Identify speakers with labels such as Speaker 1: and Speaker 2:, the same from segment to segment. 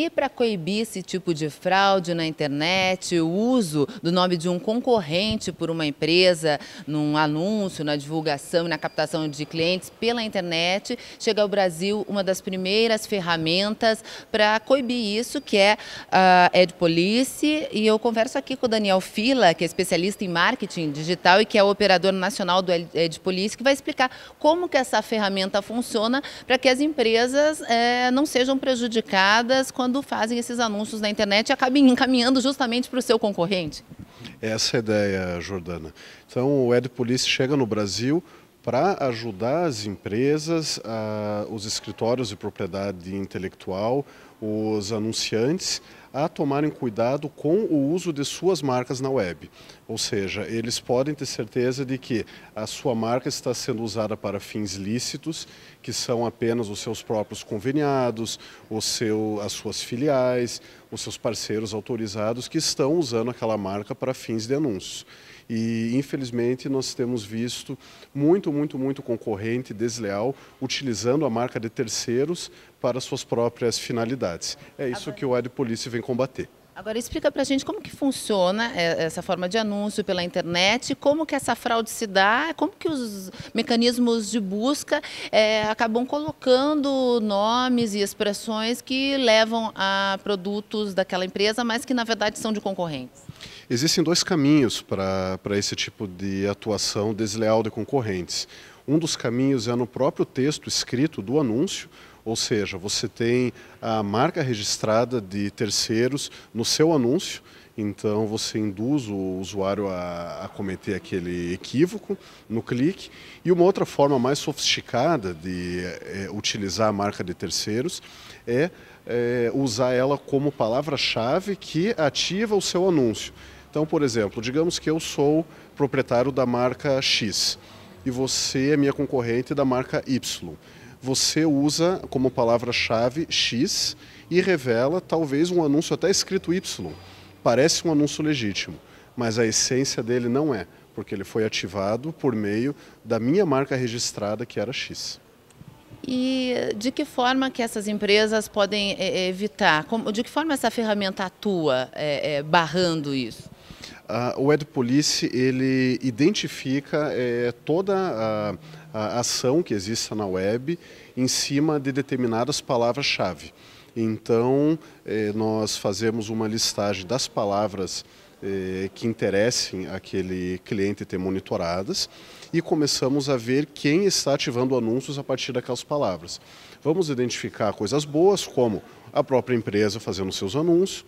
Speaker 1: E para coibir esse tipo de fraude na internet, o uso do nome de um concorrente por uma empresa num anúncio, na divulgação e na captação de clientes pela internet, chega ao Brasil uma das primeiras ferramentas para coibir isso, que é a ah, Ed Police. E eu converso aqui com o Daniel Fila, que é especialista em marketing digital e que é o operador nacional do Ed Police, que vai explicar como que essa ferramenta funciona para que as empresas é, não sejam prejudicadas quando quando fazem esses anúncios na internet e acabam encaminhando justamente para o seu concorrente?
Speaker 2: Essa é a ideia, Jordana. Então, o Ed Police chega no Brasil para ajudar as empresas, ah, os escritórios de propriedade intelectual, os anunciantes a tomarem cuidado com o uso de suas marcas na web. Ou seja, eles podem ter certeza de que a sua marca está sendo usada para fins lícitos, que são apenas os seus próprios conveniados, o seu, as suas filiais, os seus parceiros autorizados que estão usando aquela marca para fins de anúncios. E, infelizmente, nós temos visto muito, muito, muito concorrente desleal utilizando a marca de terceiros para suas próprias finalidades. É isso que o Ed Police vem combater.
Speaker 1: Agora explica para a gente como que funciona é, essa forma de anúncio pela internet, como que essa fraude se dá, como que os mecanismos de busca é, acabam colocando nomes e expressões que levam a produtos daquela empresa, mas que na verdade são de concorrentes.
Speaker 2: Existem dois caminhos para esse tipo de atuação desleal de concorrentes. Um dos caminhos é no próprio texto escrito do anúncio, ou seja, você tem a marca registrada de terceiros no seu anúncio, então você induz o usuário a, a, cometer aquele equívoco no clique. E uma outra forma mais sofisticada de é, utilizar a marca de terceiros é, é usar ela como palavra-chave que ativa o seu anúncio. Então, por exemplo, digamos que eu sou proprietário da marca X e você é minha concorrente da marca Y. Você usa como palavra-chave X e revela talvez um anúncio até escrito Y. Parece um anúncio legítimo, mas a essência dele não é, porque ele foi ativado por meio da minha marca registrada, que era X.
Speaker 1: E de que forma que essas empresas podem eh, eh, evitar? de que forma essa ferramenta atua eh, barrando isso?
Speaker 2: Uh, o Ed Police ele identifica é, toda a, a, ação que exista na web em cima de determinadas palavras-chave. Então, é, nós fazemos uma listagem das palavras é, que interessem aquele cliente ter monitoradas e começamos a ver quem está ativando anúncios a partir daquelas palavras. Vamos identificar coisas boas, como a própria empresa fazendo seus anúncios,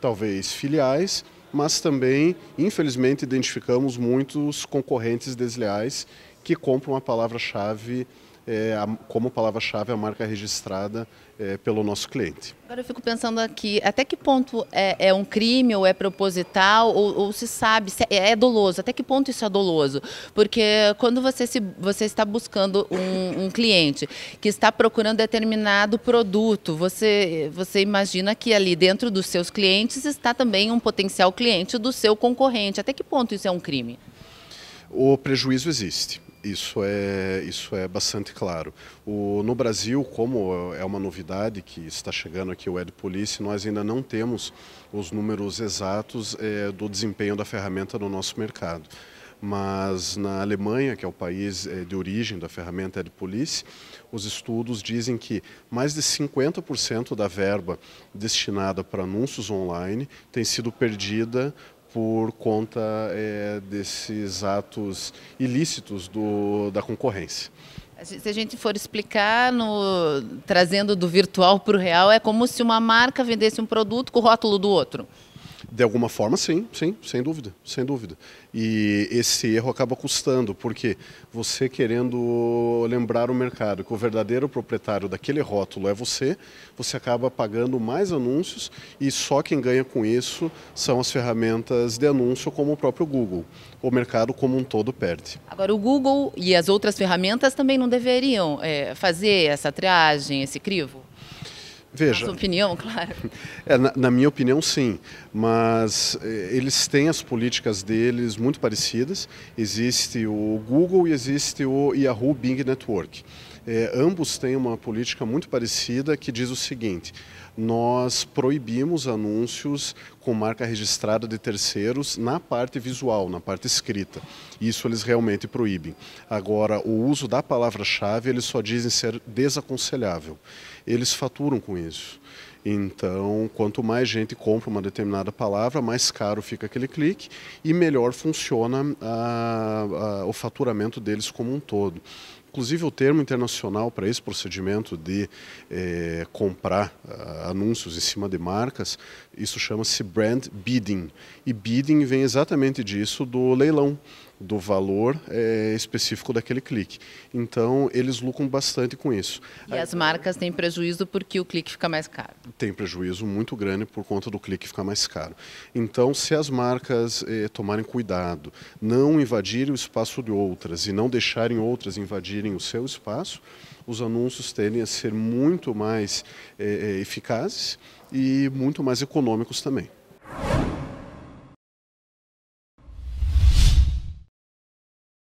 Speaker 2: talvez filiais, mas também, infelizmente, identificamos muitos concorrentes desleais que compram a palavra-chave é, a, como palavra-chave, a marca registrada é, pelo nosso cliente.
Speaker 1: Agora eu fico pensando aqui, até que ponto é, é um crime ou é proposital ou, ou se sabe, se é, é, doloso, até que ponto isso é doloso? Porque quando você, se, você está buscando um, um cliente que está procurando determinado produto, você, você imagina que ali dentro dos seus clientes está também um potencial cliente do seu concorrente. Até que ponto isso é um crime?
Speaker 2: O prejuízo existe. Isso é, isso é bastante claro. O, no Brasil, como é uma novidade que está chegando aqui o Ed Police, nós ainda não temos os números exatos é, do desempenho da ferramenta no nosso mercado mas na Alemanha, que é o país é, de origem da ferramenta de polícia, os estudos dizem que mais de 50% da verba destinada para anúncios online tem sido perdida por conta é, desses atos ilícitos do, da concorrência.
Speaker 1: Se a gente for explicar, no, trazendo do virtual para o real, é como se uma marca vendesse um produto com o rótulo do outro.
Speaker 2: De alguma forma, sim, sim, sem dúvida, sem dúvida. E esse erro acaba custando, porque você querendo lembrar o mercado que o verdadeiro proprietário daquele rótulo é você, você acaba pagando mais anúncios e só quem ganha com isso são as ferramentas de anúncio como o próprio Google. O mercado como um todo perde.
Speaker 1: Agora, o Google e as outras ferramentas também não deveriam é, fazer essa triagem, esse crivo? Veja. Na sua opinião, claro.
Speaker 2: É, na, na, minha opinião, sim. Mas eh, eles têm as políticas deles muito parecidas. Existe o Google e existe o Yahoo Bing Network. É, ambos têm uma política muito parecida que diz o seguinte: nós proibimos anúncios com marca registrada de terceiros na parte visual, na parte escrita. Isso eles realmente proíbem. Agora, o uso da palavra-chave eles só dizem ser desaconselhável. Eles faturam com isso. Então, quanto mais gente compra uma determinada palavra, mais caro fica aquele clique e melhor funciona a, a, o faturamento deles como um todo. Inclusive, o termo internacional para esse procedimento de eh, comprar ah, anúncios em cima de marcas, isso chama-se brand bidding. E bidding vem exatamente disso do leilão do valor é, específico daquele clique. Então, eles lucram bastante com isso.
Speaker 1: E as marcas têm prejuízo porque o clique fica mais caro?
Speaker 2: Tem prejuízo muito grande por conta do clique ficar mais caro. Então, se as marcas é, tomarem cuidado, não invadirem o espaço de outras e não deixarem outras invadirem o seu espaço, os anúncios tendem a ser muito mais é, é, eficazes e muito mais econômicos também.